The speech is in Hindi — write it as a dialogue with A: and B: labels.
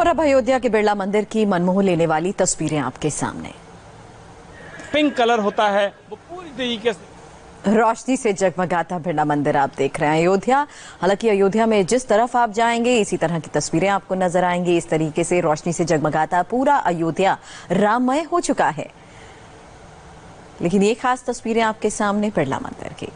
A: और अब अयोध्या के बिरला मंदिर की मनमोह लेने वाली तस्वीरें आपके सामने
B: पिंक कलर होता है वो पूरी तरीके से
A: रोशनी से जगमगाता बिरला मंदिर आप देख रहे हैं अयोध्या हालांकि अयोध्या में जिस तरफ आप जाएंगे इसी तरह की तस्वीरें आपको नजर आएंगी इस तरीके से रोशनी से जगमगाता पूरा अयोध्या राममय हो चुका है लेकिन ये खास तस्वीरें आपके सामने बिरला मंदिर की